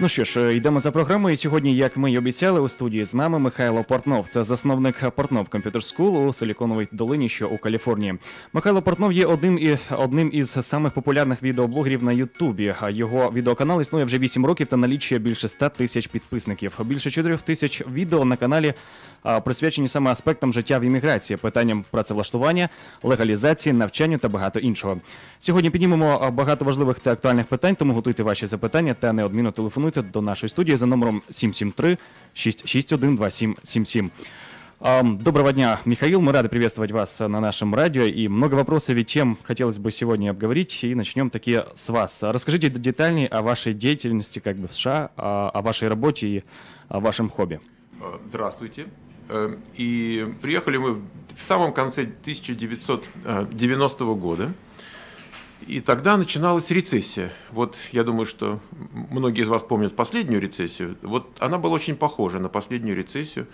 Ну що ж, е, йдемо за програмою. Сьогодні, як ми й обіцяли, у студії з нами Михайло Портнов. Це засновник Портнов Computer School у Силіконовій долині, що у Каліфорнії. Михайло Портнов є одним і одним із самих популярних відеоблогерів на Ютубі. Його відеоканал існує вже 8 років та налічує більше 100 тисяч підписників. Більше 4 тисяч відео на каналі присвячені саме аспектам життя в імміграції, питанням працевлаштування, легалізації, навчання та багато іншого. Сьогодні піднімемо багато важливих та актуальних питань, тому готуйте ваші запитання та неодмінно телефону. телефонуйте до нашої студії за номером 773 661 2777. Доброго дня, Михаил. Мы рады приветствовать вас на нашем радио. И много вопросов и чем хотелось бы сегодня обговорить. И начнем такие с вас. Расскажите детальнее о вашей деятельности как бы в США, а, о вашей работе и о вашем хобби. А, здравствуйте. Э, и приехали мы в самом конце 1990 э, года. И тогда начиналась рецессия. Вот я думаю, что многие из вас помнят последнюю рецессию. Вот она была очень похожа на последнюю рецессию.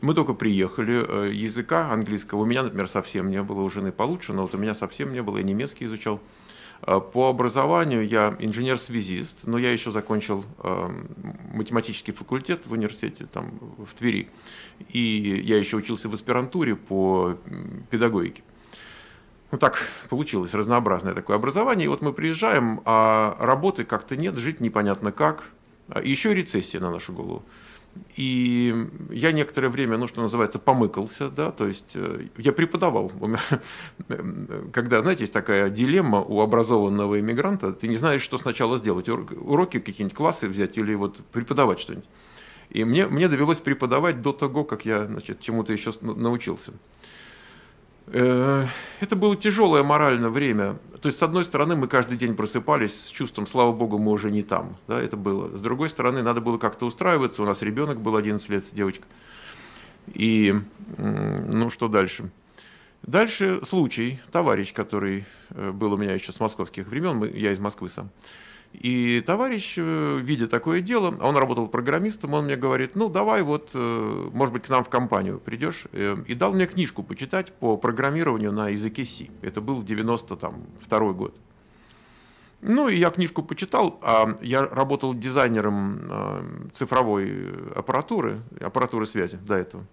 Мы только приехали, э, языка английского у меня, например, совсем не было, у жены получше, но вот у меня совсем не было, я немецкий изучал. Э, по образованию я инженер-связист, но я еще закончил э, математический факультет в университете там, в Твери. И я еще учился в аспирантуре по педагогике ну так получилось, разнообразное такое образование. И вот мы приезжаем, а работы как-то нет, жить непонятно как. И а еще и рецессия на нашу голову. И я некоторое время, ну, что называется, помыкался, да, то есть э, я преподавал. Когда, знаете, есть такая дилемма у образованного иммигранта, ты не знаешь, что сначала сделать, уроки какие-нибудь, классы взять или вот преподавать что-нибудь. И мне, мне довелось преподавать до того, как я, значит, чему-то еще научился. Э, это было тяжелое моральное время. То есть, с одной стороны, мы каждый день просыпались с чувством, слава богу, мы уже не там. Да, это было. С другой стороны, надо было как-то устраиваться. У нас ребенок был 11 лет, девочка. И ну что дальше? Дальше случай, товарищ, который э, был у меня еще с московских времен, я из Москвы сам, и товарищ, э, видя такое дело, он работал программистом, он мне говорит, ну давай вот, э, может быть, к нам в компанию придешь. Эм, и дал мне книжку почитать по программированию на языке C. Это был 92 год. Ну, и я книжку почитал, а я работал дизайнером э, цифровой аппаратуры, аппаратуры связи до этого.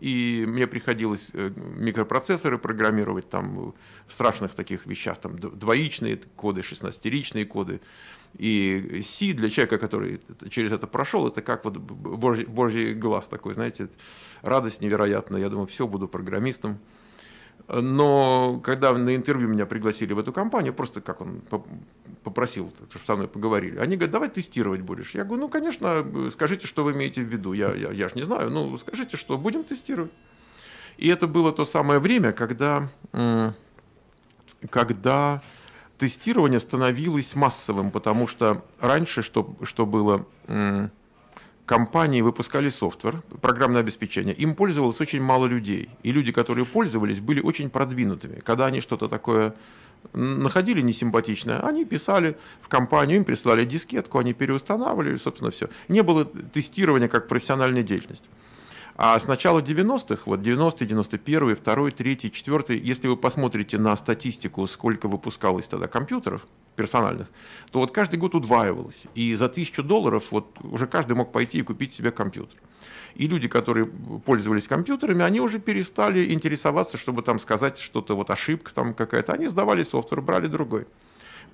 И мне приходилось микропроцессоры программировать там в страшных таких вещах, там двоичные коды, 16-ричные коды. И Си для человека, который через это прошел, это как вот божий, божий глаз такой, знаете, радость невероятная. Я думаю, все, буду программистом. Но когда на интервью меня пригласили в эту компанию, просто как он попросил, чтобы со мной поговорили, они говорят, давай тестировать будешь. Я говорю, ну, конечно, скажите, что вы имеете в виду. Я, я, я же не знаю. Ну, скажите, что будем тестировать. И это было то самое время, когда, когда тестирование становилось массовым, потому что раньше, что, что было, компании выпускали софтвер, программное обеспечение, им пользовалось очень мало людей. И люди, которые пользовались, были очень продвинутыми. Когда они что-то такое находили несимпатичное, они писали в компанию, им прислали дискетку, они переустанавливали, собственно, все. Не было тестирования как профессиональной деятельность. А с начала 90-х, вот 90-е, 91-е, 2 3 4 если вы посмотрите на статистику, сколько выпускалось тогда компьютеров персональных, то вот каждый год удваивалось. И за 1000 долларов вот уже каждый мог пойти и купить себе компьютер. И люди, которые пользовались компьютерами, они уже перестали интересоваться, чтобы там сказать что-то, вот ошибка там какая-то. Они сдавали софтвер, брали другой.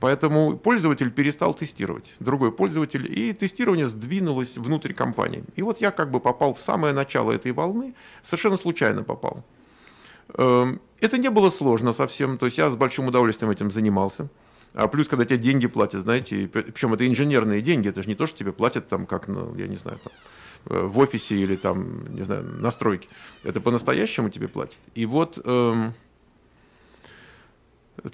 Поэтому пользователь перестал тестировать, другой пользователь, и тестирование сдвинулось внутрь компании. И вот я как бы попал в самое начало этой волны, совершенно случайно попал. Эм, это не было сложно совсем, то есть я с большим удовольствием этим занимался. А плюс, когда тебе деньги платят, знаете, причем это инженерные деньги, это же не то, что тебе платят там, как, ну, я не знаю, там, э, в офисе или там, не знаю, на стройке. Это по-настоящему тебе платят. И вот эм,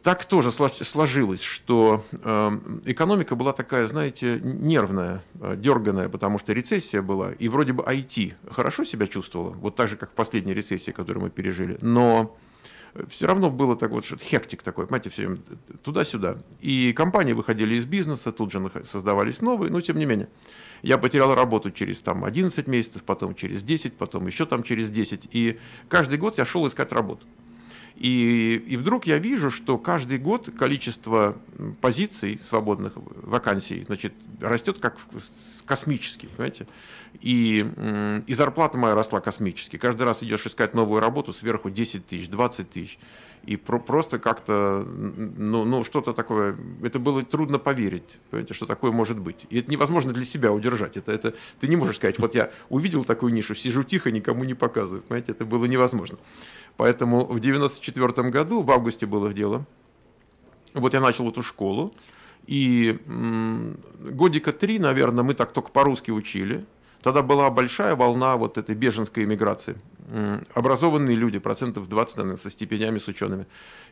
так тоже сложилось, что эм, экономика была такая, знаете, нервная, э, дерганная, потому что рецессия была, и вроде бы IT хорошо себя чувствовала, вот так же, как в последней рецессии, которую мы пережили, но э, все равно было так вот, что-то хектик такой, понимаете, все время туда-сюда. И компании выходили из бизнеса, тут же создавались новые, но тем не менее. Я потерял работу через там 11 месяцев, потом через 10, потом еще там через 10. И каждый год я шел искать работу. И, и вдруг я вижу, что каждый год количество позиций свободных вакансий значит, растет как космически, понимаете? И, и зарплата моя росла космически. Каждый раз идешь искать новую работу, сверху 10 тысяч, 20 тысяч и про просто как-то, ну, ну что-то такое, это было трудно поверить, понимаете, что такое может быть. И это невозможно для себя удержать. Это, это, ты не можешь сказать, вот я увидел такую нишу, сижу тихо, никому не показываю. Понимаете, это было невозможно. Поэтому в 1994 году, в августе было дело, вот я начал эту школу, и годика три, наверное, мы так только по-русски учили. Тогда была большая волна вот этой беженской иммиграции образованные люди, процентов 20, наверное, со степенями, с учеными,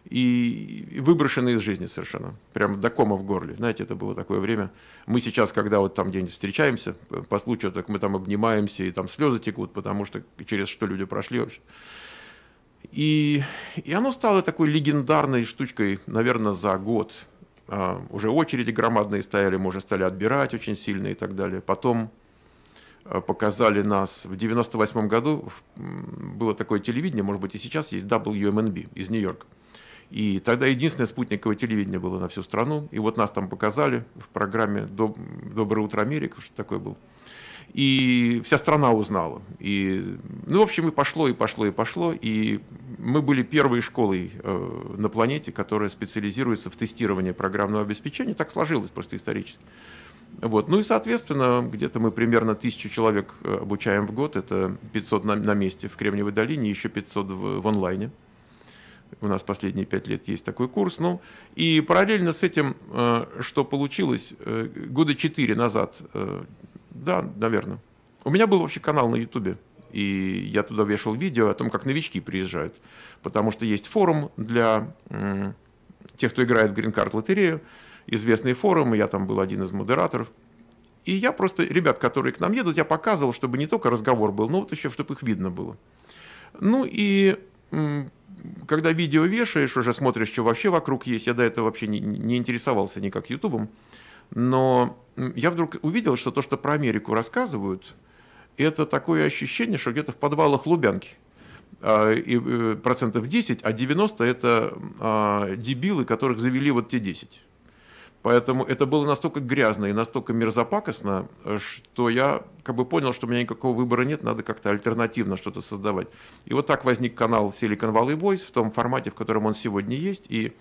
и выброшены из жизни совершенно, прямо до кома в горле. Знаете, это было такое время. Мы сейчас, когда вот там где-нибудь встречаемся, по случаю, так мы там обнимаемся, и там слезы текут, потому что через что люди прошли вообще. И, и оно стало такой легендарной штучкой, наверное, за год. А, уже очереди громадные стояли, мы уже стали отбирать очень сильно и так далее. Потом Э, показали нас в 98 году, было такое телевидение, может быть и сейчас есть, WMNB из Нью-Йорка. И тогда единственное спутниковое телевидение было на всю страну. И вот нас там показали в программе «Доброе утро, Америка», что такое было. И вся страна узнала. И, ну, в общем, и пошло, и пошло, и пошло. И мы были первой школой э, на планете, которая специализируется в тестировании программного обеспечения. Так сложилось просто исторически. Вот. Ну и, соответственно, где-то мы примерно тысячу человек э, обучаем в год. Это 500 на, на месте в Кремниевой долине, еще 500 в, в онлайне. У нас последние пять лет есть такой курс. Ну, и параллельно с этим, э, что получилось, э, года четыре назад, да, наверное, у меня был вообще канал на Ютубе. И я туда вешал видео о том, как новички приезжают. Потому что есть форум для тех, кто играет в грин-карт лотерею известные форумы, я там был один из модераторов. И я просто, ребят, которые к нам едут, я показывал, чтобы не только разговор был, но вот еще, чтобы их видно было. Ну и когда видео вешаешь, уже смотришь, что вообще вокруг есть. Я до этого вообще не, не интересовался никак Ютубом. Но я вдруг увидел, что то, что про Америку рассказывают, это такое ощущение, что где-то в подвалах Лубянки а, и э, процентов 10, а 90 это а, дебилы, которых завели вот те 10. Поэтому это было настолько грязно и настолько мерзопакостно, что я как бы понял, что у меня никакого выбора нет, надо как-то альтернативно что-то создавать. И вот так возник канал Silicon Valley Voice в том формате, в котором он сегодня есть. И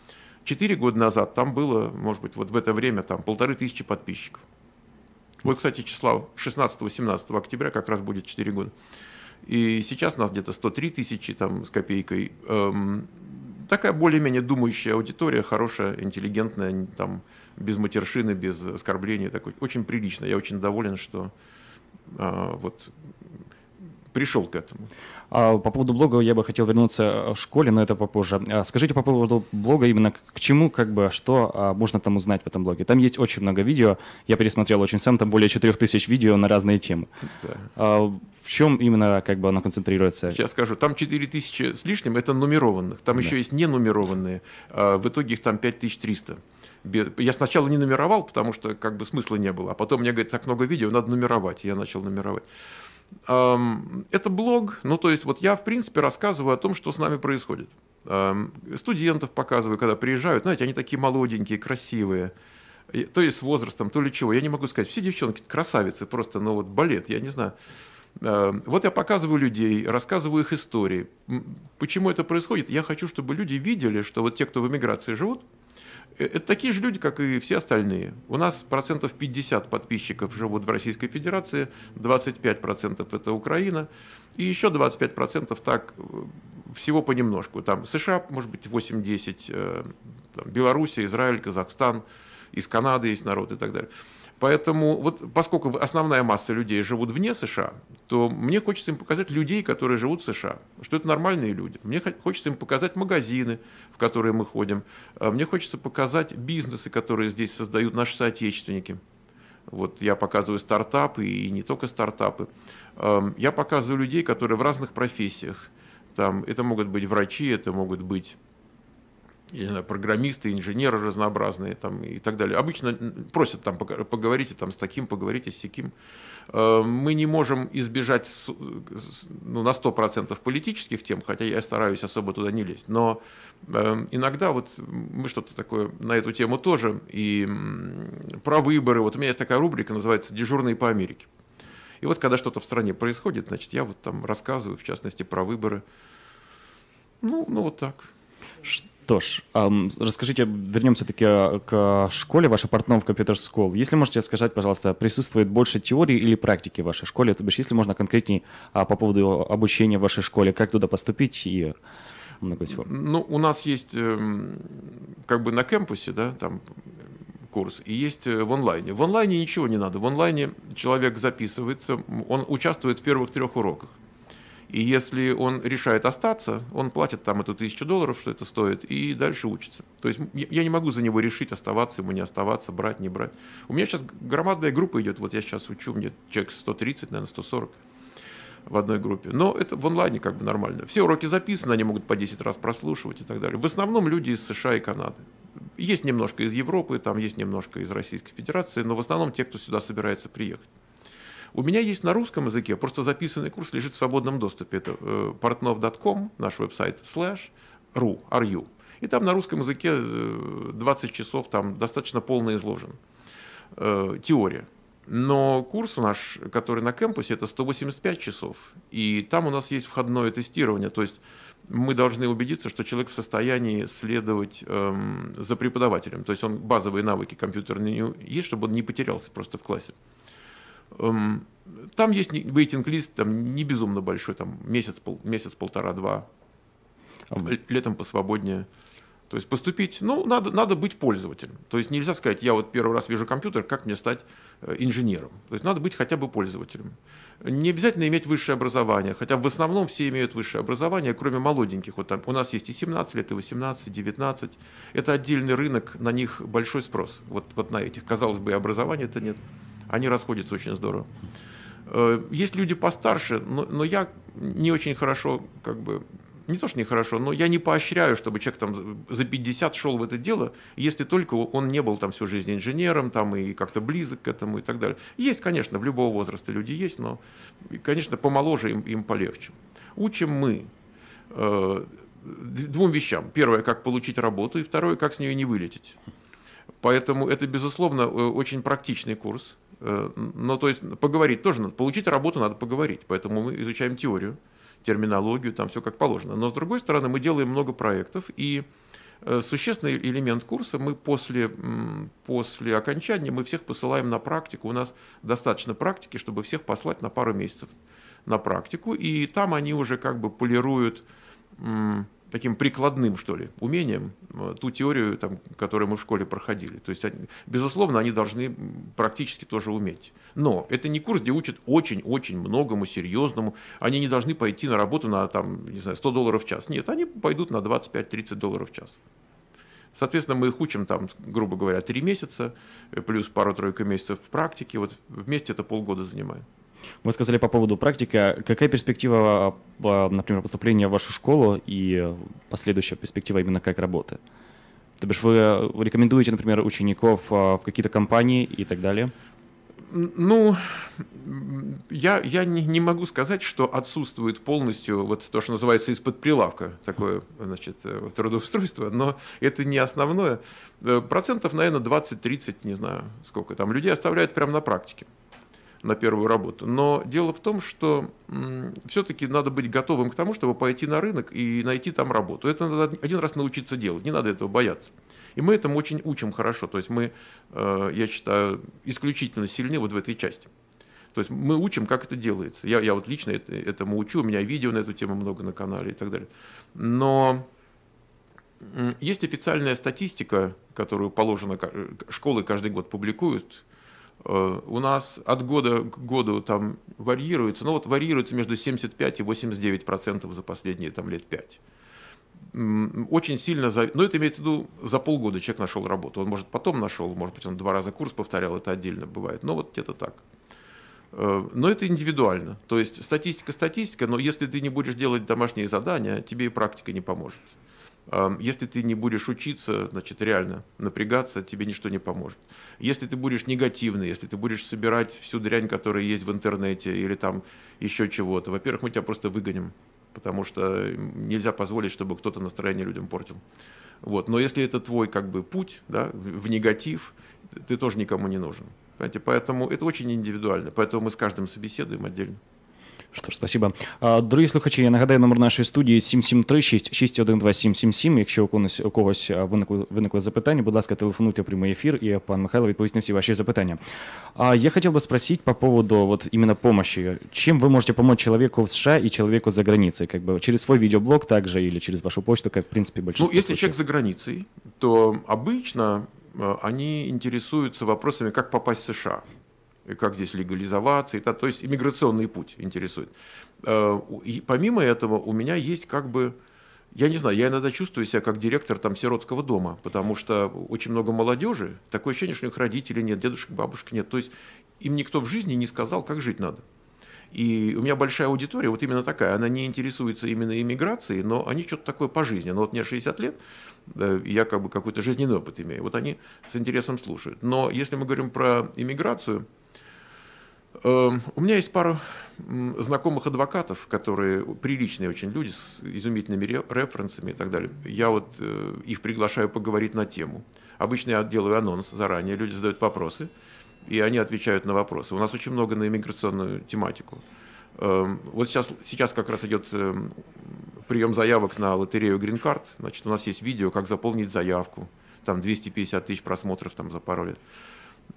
четыре года назад там было, может быть, вот в это время там полторы тысячи подписчиков. Вот, кстати, числа 16-17 октября как раз будет 4 года. И сейчас нас где-то 103 тысячи там с копейкой. Эм, такая более-менее думающая аудитория, хорошая, интеллигентная, там, без матершины, без оскорблений, такой, очень прилично. Я очень доволен, что а, вот пришел к этому? А, по поводу блога я бы хотел вернуться э, в школе, но это попозже. А, скажите по поводу блога именно к чему, как бы, а что а, можно там узнать в этом блоге? Там есть очень много видео, я пересмотрел очень сам, там более 4000 видео на разные темы. Да. А, в чем именно как бы оно концентрируется? Сейчас скажу, там 4000 с лишним, это нумерованных, там да. еще есть ненумерованные, а, в итоге их там 5300. Я сначала не нумеровал, потому что как бы смысла не было, а потом мне говорят, так много видео, надо нумеровать, я начал нумеровать. Это блог, ну то есть вот я в принципе рассказываю о том, что с нами происходит. Студентов показываю, когда приезжают, знаете, они такие молоденькие, красивые, то есть с возрастом, то ли чего, я не могу сказать. Все девчонки красавицы просто, ну вот балет, я не знаю. Вот я показываю людей, рассказываю их истории. Почему это происходит? Я хочу, чтобы люди видели, что вот те, кто в эмиграции живут, Э, это такие же люди, как и все остальные. У нас процентов 50 подписчиков живут в Российской Федерации, 25 процентов это Украина, и еще 25 процентов так э, всего понемножку. Там США, может быть, 8-10, э, Беларусь, Израиль, Казахстан, из Канады есть народ и так далее. Поэтому, вот, поскольку основная масса людей живут вне США, то мне хочется им показать людей, которые живут в США, что это нормальные люди. Мне хочется им показать магазины, в которые мы ходим. А мне хочется показать бизнесы, которые здесь создают наши соотечественники. Вот я показываю стартапы и не только стартапы. Я показываю людей, которые в разных профессиях. Там, это могут быть врачи, это могут быть я знаю, программисты, инженеры разнообразные там, и так далее. Обычно просят там поговорите там, с таким, поговорите с таким. Э, мы не можем избежать ну, на 100% политических тем, хотя я стараюсь особо туда не лезть. Но э, иногда вот мы что-то такое на эту тему тоже. И про выборы. Вот у меня есть такая рубрика, называется «Дежурные по Америке». И вот когда что-то в стране происходит, значит, я вот там рассказываю, в частности, про выборы. Ну, ну вот так. Что ж, эм, расскажите, вернемся таки а, к школе, ваша партнер в Computer School. Если можете сказать, пожалуйста, присутствует больше теории или практики в вашей школе? То бишь, если можно конкретнее а, по поводу обучения в вашей школе, как туда поступить и много всего. Ну, у нас есть эм, как бы на кампусе, да, там курс, и есть э, в онлайне. В онлайне ничего не надо. В онлайне человек записывается, он участвует в первых трех уроках. И если он решает остаться, он платит там эту тысячу долларов, что это стоит, и дальше учится. То есть я не могу за него решить, оставаться ему, не оставаться, брать, не брать. У меня сейчас громадная группа идет. Вот я сейчас учу, мне человек 130, наверное, 140 в одной группе. Но это в онлайне как бы нормально. Все уроки записаны, они могут по 10 раз прослушивать и так далее. В основном люди из США и Канады. Есть немножко из Европы, там есть немножко из Российской Федерации, но в основном те, кто сюда собирается приехать. У меня есть на русском языке, просто записанный курс лежит в свободном доступе. Это э, partnov.com, наш веб-сайт, slash, ru, ru. И там на русском языке 20 э, часов, там достаточно полно изложен э, теория. Но курс наш, который на кампусе, это 185 часов. И там у нас есть входное тестирование. То есть мы должны убедиться, что человек в состоянии следовать эм, за преподавателем. То есть он базовые навыки компьютерные есть, чтобы он не потерялся просто в классе. Эм, там есть вейтинг-лист, там не безумно большой, там месяц, пол, месяц полтора-два. А летом посвободнее. То есть поступить, ну, надо, надо быть пользователем. То есть нельзя сказать, я вот первый раз вижу компьютер, как мне стать э, инженером. То есть надо быть хотя бы пользователем. Не обязательно иметь высшее образование, хотя в основном все имеют высшее образование, кроме молоденьких. Вот там у нас есть и 17 лет, и 18, и 19. Это отдельный рынок, на них большой спрос. Вот, вот на этих, казалось бы, и образования-то нет они расходятся очень здорово. Э, есть люди постарше, но, но я не очень хорошо, как бы, не то, что нехорошо, но я не поощряю, чтобы человек там за 50 шел в это дело, если только он не был там всю жизнь инженером там, и как-то близок к этому и так далее. Есть, конечно, в любого возраста люди есть, но, конечно, помоложе им, им полегче. Учим мы э, двум вещам. Первое, как получить работу, и второе, как с нее не вылететь. Поэтому это, безусловно, э, очень практичный курс. Э, но, то есть поговорить тоже надо. Получить работу надо поговорить. Поэтому мы изучаем теорию, терминологию, там все как положено. Но с другой стороны, мы делаем много проектов, и э, существенный элемент курса мы после, после окончания мы всех посылаем на практику. У нас достаточно практики, чтобы всех послать на пару месяцев на практику. И там они уже как бы полируют таким прикладным, что ли, умением э, ту теорию, там, которую мы в школе проходили. То есть, они, безусловно, они должны практически тоже уметь. Но это не курс, где учат очень-очень многому, серьезному. Они не должны пойти на работу на там, не знаю, 100 долларов в час. Нет, они пойдут на 25-30 долларов в час. Соответственно, мы их учим там, грубо говоря, 3 месяца, э, плюс пару тройка месяцев в практике. Вот вместе это полгода занимает. Вы сказали по поводу практики. А какая перспектива, а, например, поступления в вашу школу и последующая перспектива именно как работы? То бишь вы рекомендуете, например, учеников а, в какие-то компании и так далее? Ну, я, я не, не могу сказать, что отсутствует полностью вот то, что называется из-под прилавка, такое, значит, э, трудоустройство, но это не основное. Э, процентов, наверное, 20-30, не знаю сколько там, людей оставляют прямо на практике на первую работу. Но дело в том, что все-таки надо быть готовым к тому, чтобы пойти на рынок и найти там работу. Это надо один раз научиться делать, не надо этого бояться. И мы этому очень учим хорошо. То есть мы, э, я считаю, исключительно сильны вот в этой части. То есть мы учим, как это делается. Я, я вот лично этому учу, у меня видео на эту тему много на канале и так далее. Но есть официальная статистика, которую положено, э, школы каждый год публикуют, Э, у нас от года к году там варьируется, ну вот варьируется между 75 и 89 процентов за последние там лет 5. Очень сильно, за... ну это имеется в виду, за полгода человек нашел работу. Он, может, потом нашел, может быть, он два раза курс повторял, это отдельно бывает, но вот где-то так. Э, но это индивидуально. То есть статистика статистика, но если ты не будешь делать домашние задания, тебе и практика не поможет. Если ты не будешь учиться, значит, реально напрягаться, тебе ничто не поможет. Если ты будешь негативный, если ты будешь собирать всю дрянь, которая есть в интернете или там еще чего-то, во-первых, мы тебя просто выгоним, потому что нельзя позволить, чтобы кто-то настроение людям портил. Вот. Но если это твой как бы путь да, в негатив, ты тоже никому не нужен. Понимаете? Поэтому это очень индивидуально, поэтому мы с каждым собеседуем отдельно. Что ж, спасибо. А, дорогі слухачі, я нагадаю номер нашої студії 773-6612777. Якщо у когось у когось а, виникли виникли запитання, будь ласка, телефонуйте в прямий ефір, і пан Михайло відповість на всі ваші запитання. А я хотел бы спросить по поводу вот именно помощи. Чем вы можете помочь человеку в США и человеку за границей? Как бы через свой видеоблог также или через вашу почту, как в принципе большинство Ну, если случаев. человек за границей, то обычно а, они интересуются вопросами, как попасть в США как здесь легализоваться. И так, то есть иммиграционный путь интересует. Э, и помимо этого у меня есть как бы я не знаю, я иногда чувствую себя как директор там сиротского дома, потому что очень много молодежи, такое ощущение, что у них родителей нет, дедушек, бабушек нет. То есть им никто в жизни не сказал, как жить надо. И у меня большая аудитория, вот именно такая, она не интересуется именно иммиграцией, но они что-то такое по жизни. Но вот мне 60 лет, я как бы какой-то жизненный опыт имею. Вот они с интересом слушают. Но если мы говорим про иммиграцию – Эм, у меня есть пару знакомых адвокатов, которые приличные очень люди с изумительными референсами и так далее. Я вот э, их приглашаю поговорить на тему. Обычно я делаю анонс заранее, люди задают вопросы, и они отвечают на вопросы. У нас очень много на иммиграционную тематику. Эм, вот сейчас, сейчас как раз идет эм, прием заявок на лотерею Green Card. Значит, у нас есть видео, как заполнить заявку. Там 250 тысяч просмотров там, за пару лет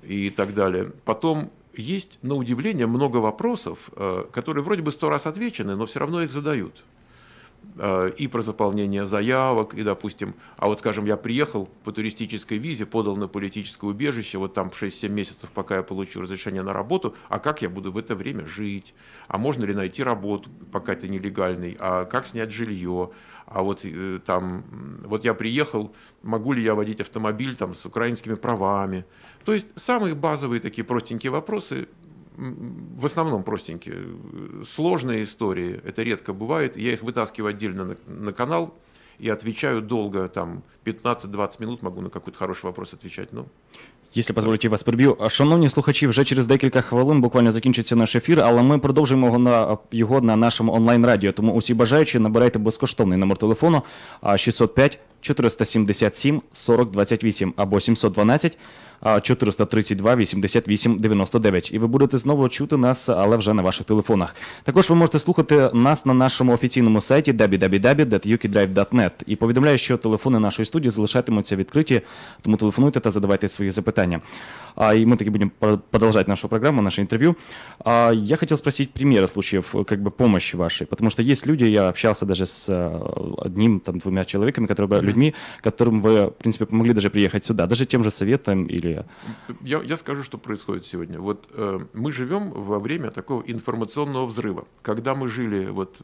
и так далее. Потом есть, на удивление, много вопросов, э, которые вроде бы сто раз отвечены, но все равно их задают. Э, и про заполнение заявок, и, допустим, а вот, скажем, я приехал по туристической визе, подал на политическое убежище, вот там 6-7 месяцев, пока я получу разрешение на работу, а как я буду в это время жить? А можно ли найти работу, пока это нелегальный? А как снять жилье? а вот э, там, вот я приехал, могу ли я водить автомобиль там с украинскими правами. То есть самые базовые такие простенькие вопросы, в основном простенькие, сложные истории, это редко бывает, я их вытаскиваю отдельно на, на канал, и отвечаю долго, там 15-20 минут могу на какой-то хороший вопрос отвечать. но. Якщо дозволите, вас приб'ю. Шановні слухачі, вже через декілька хвилин буквально закінчиться наш ефір, але ми продовжуємо його на, його на нашому онлайн радіо. Тому усі бажаючі набирайте безкоштовний номер телефону 605 477 4028 або 712 432 88 99. І ви будете знову чути нас, але вже на ваших телефонах. Також ви можете слухати нас на нашому офіційному сайті www.ukidrive.net. І повідомляю, що телефони нашої студії залишатимуться відкриті, тому телефонуйте та задавайте свої запитання. А, и мы таки будем продолжать нашу программу, наше интервью. А, я хотел спросить примеры случаев как бы помощи вашей, потому что есть люди, я общался даже с а, одним, там, двумя человеками, которые люди людьми, которым вы, в принципе, помогли даже приехать сюда, даже тем же советом или... Я, я скажу, что происходит сегодня. Вот э, мы живем во время такого информационного взрыва. Когда мы жили, вот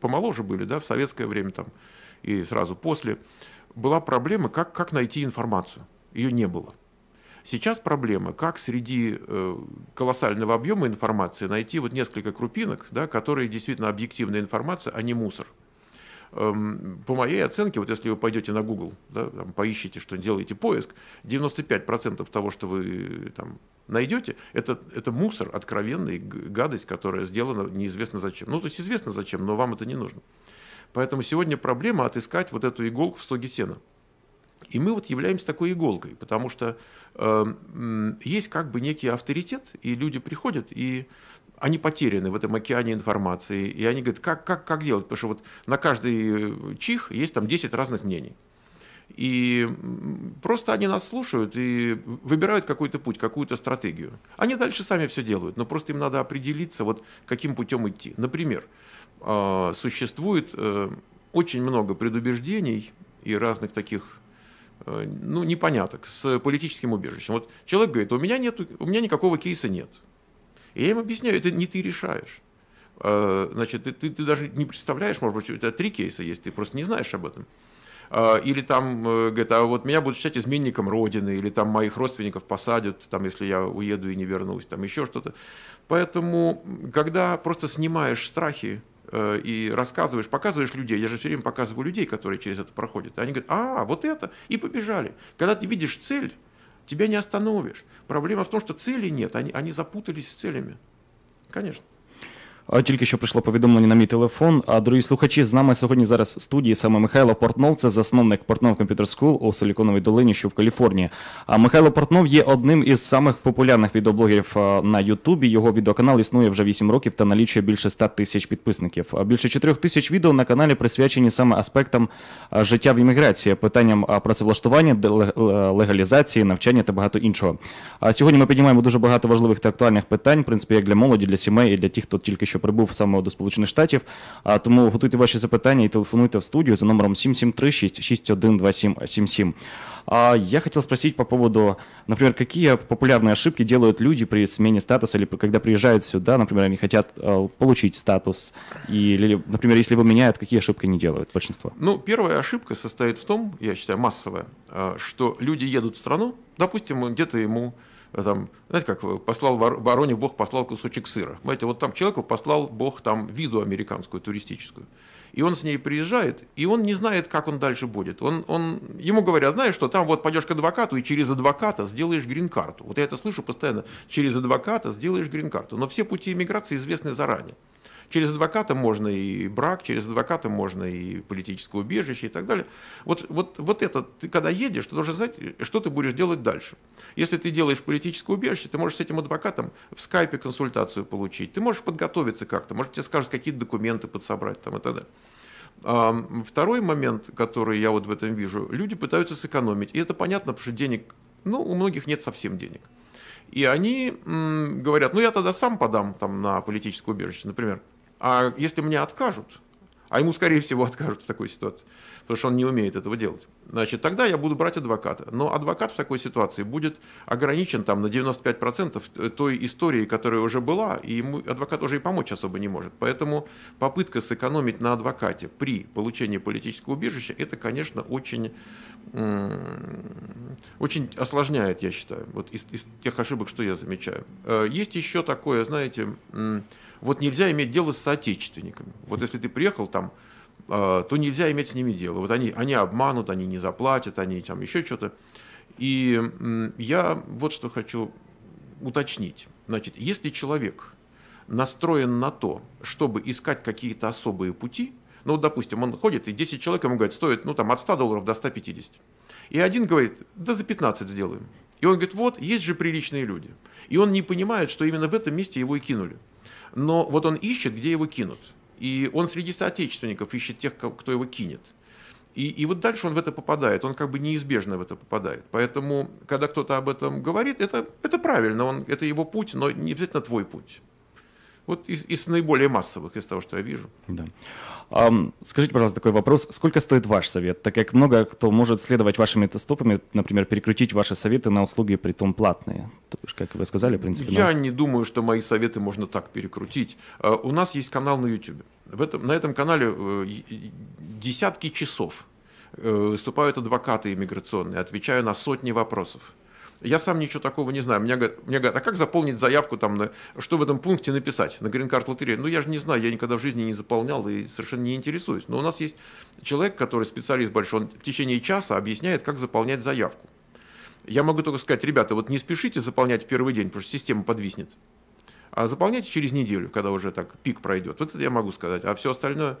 помоложе были, да, в советское время там и сразу после, была проблема, как, как найти информацию. Ее не было. Сейчас проблема, как среди э, колоссального объема информации найти вот несколько крупинок, да, которые действительно объективная информация, а не мусор. Эм, по моей оценке, вот если вы пойдете на Google, да, там, поищите, что делаете поиск, 95% того, что вы э, там найдете, это, это мусор, откровенный, гадость, которая сделана неизвестно зачем. Ну, то есть известно зачем, но вам это не нужно. Поэтому сегодня проблема отыскать вот эту иголку в стоге сена. И мы вот являемся такой иголкой, потому что э, есть как бы некий авторитет, и люди приходят, и они потеряны в этом океане информации. И они говорят, как, как, как делать? Потому что вот на каждый э, чих есть там 10 разных мнений. И просто они нас слушают и выбирают какой-то путь, какую-то стратегию. Они дальше сами все делают, но просто им надо определиться, вот каким путем идти. Например, а, существует э, очень много предубеждений и разных таких э, ну, непоняток с политическим убежищем. Вот человек говорит, у меня, нет, у меня никакого кейса нет. И я им объясняю, это не ты решаешь. А, значит, ты, ты, ты даже не представляешь, может быть, у тебя три кейса есть, ты просто не знаешь об этом. А, или там, э, говорит, а вот меня будут считать изменником Родины, или там моих родственников посадят, там, если я уеду и не вернусь, там еще что-то. Поэтому, когда просто снимаешь страхи, э, и рассказываешь, показываешь людей. Я же все время показываю людей, которые через это проходят. Они говорят, а, вот это, и побежали. Когда ты видишь цель, Тебя не остановишь. Проблема в том, что цели нет, они, они запутались с целями. Конечно. Тільки що прийшло повідомлення на мій телефон. А дорогі слухачі з нами сьогодні зараз в студії саме Михайло Портнов, це засновник Портнов Computer School у Силіконовій долині, що в Каліфорнії. А Михайло Портнов є одним із самих популярних відеоблогерів на Ютубі. Його відеоканал існує вже 8 років та налічує більше 100 тисяч підписників. Більше 4 тисяч відео на каналі присвячені саме аспектам життя в імміграції, питанням працевлаштування, легалізації, навчання та багато іншого. А сьогодні ми піднімаємо дуже багато важливих та актуальних питань, в принципі, як для молоді, для сімей і для тих, хто тільки що прибув саме до Сполучених Штатів. А тому готуйте ваші запитання і телефонуйте в студию за номером 773 661 А я хотел спросить по поводу, например, какие популярные ошибки делают люди при смене статуса или когда приезжают сюда, например, они хотят а, получить статус, или, например, если его меняют, какие ошибки они делают большинство? Ну, первая ошибка состоит в том, я считаю, массовая, а, что люди едут в страну, допустим, где-то ему Э, там, знаете, как э, послал Бароне Бог послал кусочек сыра. Понимаете, вот там человеку послал Бог там визу американскую, туристическую. И он с ней приезжает, и он не знает, как он дальше будет. Он, он, ему говорят, знаешь что, там вот пойдешь к адвокату, и через адвоката сделаешь грин-карту. Вот я это слышу постоянно, через адвоката сделаешь грин-карту. Но все пути иммиграции известны заранее. Через адвоката можно и брак, через адвоката можно и политическое убежище и так далее. Вот, вот, вот это, ты когда едешь, ты должен знать, что ты будешь делать дальше. Если ты делаешь политическое убежище, ты можешь с этим адвокатом в скайпе консультацию получить, ты можешь подготовиться как-то, может тебе скажут, какие документы подсобрать там, и так далее. Второй момент, который я вот в этом вижу, люди пытаются сэкономить. И это понятно, потому что денег, ну, у многих нет совсем денег. И они м, говорят, ну я тогда сам подам там на политическое убежище, например. А если мне откажут, а ему, скорее всего, откажут в такой ситуации, потому что он не умеет этого делать. Значит, тогда я буду брать адвоката. Но адвокат в такой ситуации будет ограничен там, на 95% той истории, которая уже была, и ему адвокат уже и помочь особо не может. Поэтому попытка сэкономить на адвокате при получении политического убежища, это, конечно, очень, очень осложняет, я считаю, вот из, из тех ошибок, что я замечаю. Э, есть еще такое, знаете, вот нельзя иметь дело с соотечественниками. Вот если ты приехал там, а, то нельзя иметь с ними дело. Вот они, они обманут, они не заплатят, они там еще что-то. И я вот что хочу уточнить. Значит, если человек настроен на то, чтобы искать какие-то особые пути, ну, допустим, он ходит, и 10 человек ему говорят, стоит, ну, там, от 100 долларов до 150. И один говорит, да за 15 сделаем. И он говорит, вот, есть же приличные люди. И он не понимает, что именно в этом месте его и кинули но вот он ищет, где его кинут. И он среди соотечественников ищет тех, кто его кинет. И, и вот дальше он в это попадает, он как бы неизбежно в это попадает. Поэтому, когда кто-то об этом говорит, это, это правильно, он, это его путь, но не обязательно твой путь. Вот из, из наиболее массовых, из того, что я вижу. Да. Um, скажите, пожалуйста, такой вопрос. Сколько стоит ваш совет? Так как много кто может следовать вашими стопами, например, переключить ваши советы на услуги, при том платные. То есть, как вы сказали, в принципе... Я на... Ну. не думаю, что мои советы можно так перекрутить. Uh, у нас есть канал на YouTube. В этом, на этом канале uh, десятки часов э, выступают адвокаты иммиграционные, отвечаю на сотни вопросов я сам ничего такого не знаю. Меня говорят, мне говорят а как заполнить заявку, там, на, что в этом пункте написать на грин-карт лотереи? Ну, я же не знаю, я никогда в жизни не заполнял и совершенно не интересуюсь. Но у нас есть человек, который специалист большой, он в течение часа объясняет, как заполнять заявку. Я могу только сказать, ребята, вот не спешите заполнять в первый день, потому что система подвиснет. А заполняйте через неделю, когда уже так пик пройдет. Вот это я могу сказать. А все остальное...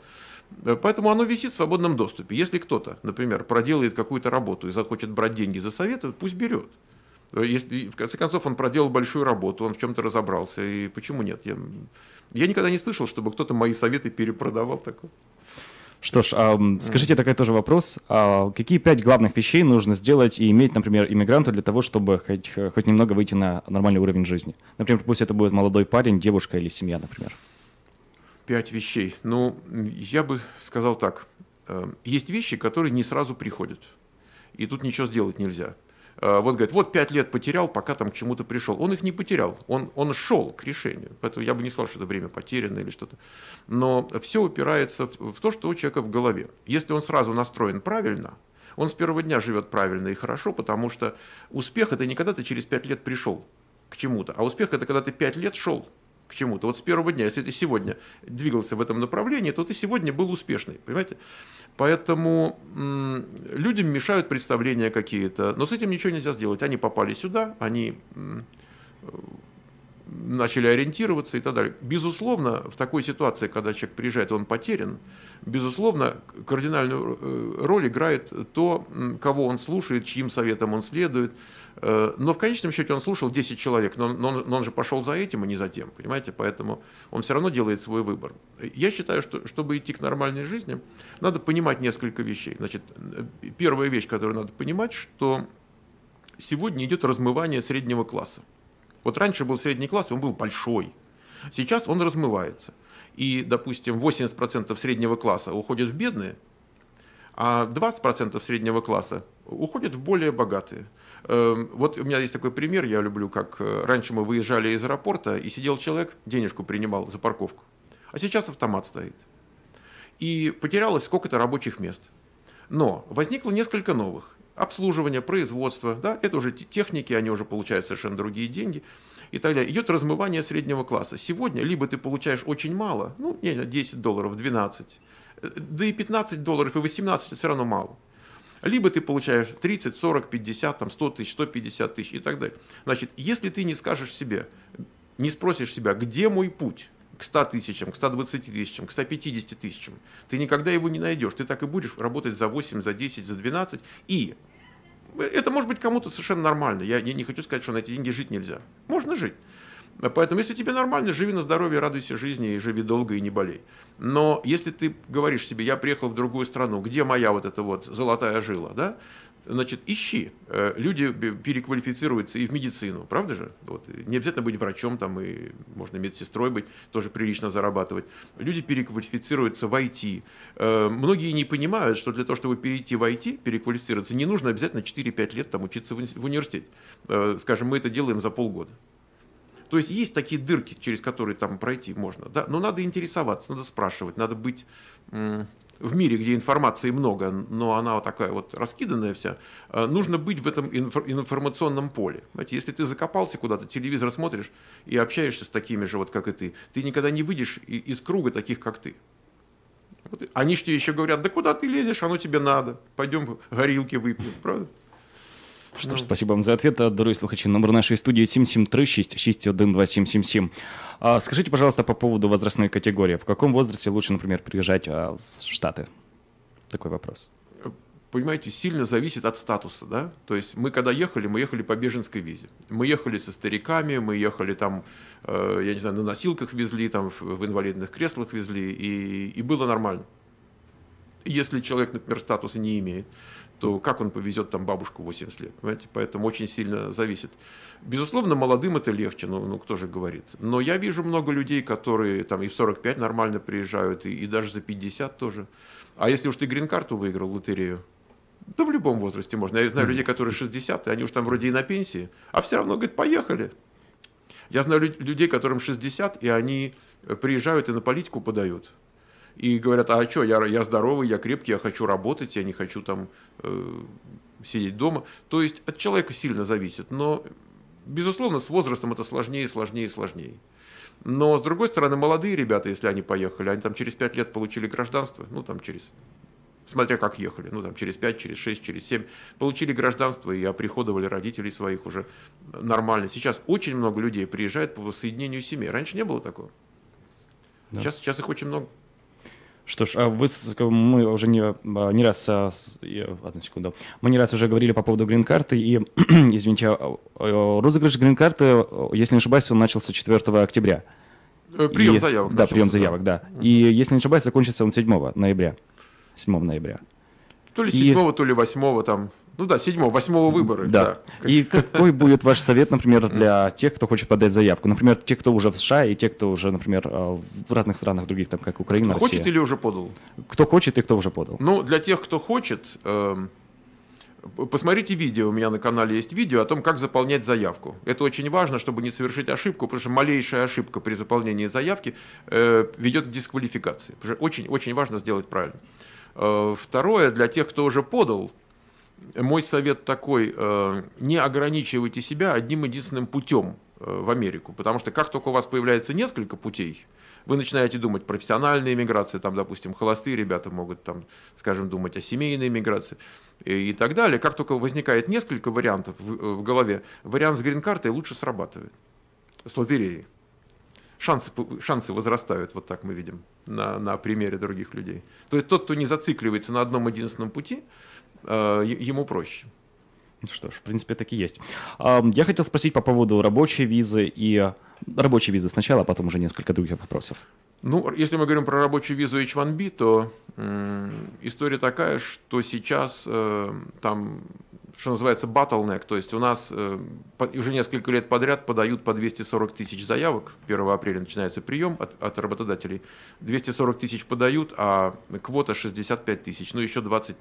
Э, поэтому оно висит в свободном доступе. Если кто-то, например, проделает какую-то работу и захочет брать деньги за советы, пусть берет. Э, Если, в конце концов, он проделал большую работу, он в чем-то разобрался, и почему нет? Я, я никогда не слышал, чтобы кто-то мои советы перепродавал такое. Что ж, скажите такой тоже вопрос. А какие пять главных вещей нужно сделать и иметь, например, иммигранту для того, чтобы хоть, э, хоть немного выйти на нормальный уровень жизни? Например, пусть это будет молодой парень, девушка или семья, например. Пять вещей. Ну, я бы сказал так. Э, есть вещи, которые не сразу приходят. И тут ничего сделать нельзя. Э, вот говорит, вот пять лет потерял, пока там к чему-то пришел. Он их не потерял, он, он шел к решению. Поэтому я бы не сказал, что это время потеряно или что-то. Но все упирается в то, что у человека в голове. Если он сразу настроен правильно, он с первого дня живет правильно и хорошо, потому что успех это не когда ты через пять лет пришел к чему-то, а успех это когда ты пять лет шел к чему-то. Вот с первого дня, если ты сегодня двигался в этом направлении, то ты сегодня был успешный, понимаете? Поэтому м- людям мешают представления какие-то, но с этим ничего нельзя сделать. Они попали сюда, они м- начали ориентироваться и так далее. Безусловно, в такой ситуации, когда человек приезжает, он потерян, безусловно, кардинальную э, роль играет то, кого он слушает, чьим советом он следует, Э, но в конечном счете он слушал 10 человек, но он, но, он, но он же пошел за этим, а не за тем, понимаете? Поэтому он все равно делает свой выбор. Я считаю, что чтобы идти к нормальной жизни, надо понимать несколько вещей. Значит, э, первая вещь, которую надо понимать, что сегодня идет размывание среднего класса. Вот раньше был средний класс, он был большой. Сейчас он размывается. И, допустим, 80% среднего класса уходит в бедные, а 20% среднего класса уходит в более богатые. Эм, вот у меня есть такой пример, я люблю, как э, раньше мы выезжали из аэропорта, и сидел человек, денежку принимал за парковку. А сейчас автомат стоит. И потерялось сколько-то рабочих мест. Но возникло несколько новых. Обслуживание, производство, да, это уже техники, они уже получают совершенно другие деньги и так далее. Идет размывание среднего класса. Сегодня либо ты получаешь очень мало, ну, не 10 долларов, 12, э, да и 15 долларов и 18 все равно мало. Либо ты получаешь 30, 40, 50, там 100 тысяч, 150 тысяч и так далее. Значит, если ты не скажешь себе, не спросишь себя, где мой путь, к 100 тысячам, к 120 тысячам, к 150 тысячам. Ты никогда его не найдешь. Ты так и будешь работать за 8, за 10, за 12. И это может быть кому-то совершенно нормально. Я не хочу сказать, что на эти деньги жить нельзя. Можно жить. А поэтому, если тебе нормально, живи на здоровье, радуйся жизни и живи долго и не болей. Но если ты говоришь себе, я приехал в другую страну, где моя вот эта вот золотая жила, да, значит, ищи. Э, люди переквалифицируются и в медицину, правда же? Вот. Не обязательно быть врачом, там, и можно медсестрой быть, тоже прилично зарабатывать. Люди переквалифицируются в IT. Э, многие не понимают, что для того, чтобы перейти в IT, переквалифицироваться, не нужно обязательно 4-5 лет там, учиться в университете. Э, скажем, мы это делаем за полгода. То есть есть такие дырки, через которые там пройти можно, да? но надо интересоваться, надо спрашивать, надо быть в мире, где информации много, но она вот такая вот раскиданная вся, э, нужно быть в этом информационном поле. Знаете, если ты закопался куда-то, телевизор смотришь и общаешься с такими же, вот как и ты, ты никогда не выйдешь из круга таких, как ты. Вот. Они же тебе еще говорят, да куда ты лезешь, оно тебе надо, пойдем горилки выпьем, правда? Что ж, спасибо вам за ответ. Дорогі слухачі, номер нашей студии 773 661 А, Скажите, пожалуйста, по поводу возрастной категории. В каком возрасте лучше, например, приезжать в а, Штаты? Такой вопрос. Понимаете, сильно зависит от статуса, да? То есть мы когда ехали, мы ехали по беженской визе. Мы ехали со стариками, мы ехали там, э, я не знаю, на носилках везли, там в инвалидных креслах везли, и, и было нормально. Если человек, например, статуса не имеет, то как он повезет там бабушку 80 лет, понимаете? Поэтому очень сильно зависит. Безусловно, молодым это легче, ну, ну кто же говорит. Но я вижу много людей, которые там и в 45 нормально приезжают, и, и даже за 50 тоже. А если уж ты грин-карту выиграл, лотерею, то в любом возрасте можно. Я знаю людей, которые 60, и они уж там вроде и на пенсии, а все равно, говорят, поехали. Я знаю людей, которым 60, и они приезжают и на политику подают и говорят, а что, я, я здоровый, я крепкий, я хочу работать, я не хочу там э, сидеть дома. То есть от человека сильно зависит, но, безусловно, с возрастом это сложнее, сложнее, сложнее. Но, с другой стороны, молодые ребята, если они поехали, они там через 5 лет получили гражданство, ну, там через смотря как ехали, ну там через 5, через 6, через 7, получили гражданство и оприходовали родителей своих уже нормально. Сейчас очень много людей приезжает по воссоединению семей. Раньше не было такого. Да. Сейчас, сейчас их очень много. Что ж, а вы, мы уже не, а, не раз, одну а, секунду, мы не раз уже говорили по поводу грин-карты, и, извините, розыгрыш грин-карты, если не ошибаюсь, он начался 4 октября. Э, прием и, заявок. Да, начался, прием заявок, да. да. И, если не ошибаюсь, закончится он 7 ноября, 7 ноября. То ли 7, и... то ли 8 там. Ну да, седьмого, восьмого выбора. Да. да. И какой будет ваш совет, например, для тех, кто хочет подать заявку? Например, те, кто уже в США и те, кто уже, например, э, в разных странах других, там как Украина, Хочет Россия. или уже подал? Кто хочет и кто уже подал? Ну, для тех, кто хочет, эм, Посмотрите видео, у меня на канале есть видео о том, как заполнять заявку. Это очень важно, чтобы не совершить ошибку, потому что малейшая ошибка при заполнении заявки э, ведет к дисквалификации. Очень-очень важно сделать правильно. Э, второе, для тех, кто уже подал, мой совет такой, э, не ограничивайте себя одним единственным путем э, в Америку, потому что как только у вас появляется несколько путей, вы начинаете думать профессиональная иммиграция, там, допустим, холостые ребята могут, там, скажем, думать о семейной иммиграции и, и так далее. Как только возникает несколько вариантов в, э, в голове, вариант с грин-картой лучше срабатывает, с лотереей шансы, шансы возрастают, вот так мы видим на, на примере других людей. То есть тот, кто не зацикливается на одном единственном пути, э, ему проще. Ну что ж, в принципе, так и есть. Я хотел спросить по поводу рабочей визы и э, рабочей визы сначала, а потом уже несколько других вопросов. Ну, если мы говорим про рабочую визу H1B, то э, история такая, что сейчас э, там что называется, батлнек, то есть у нас э, уже несколько лет подряд подают по 240 тысяч заявок, 1 апреля начинается прием от, от работодателей, 240 тысяч подают, а квота 65 тысяч, ну еще 20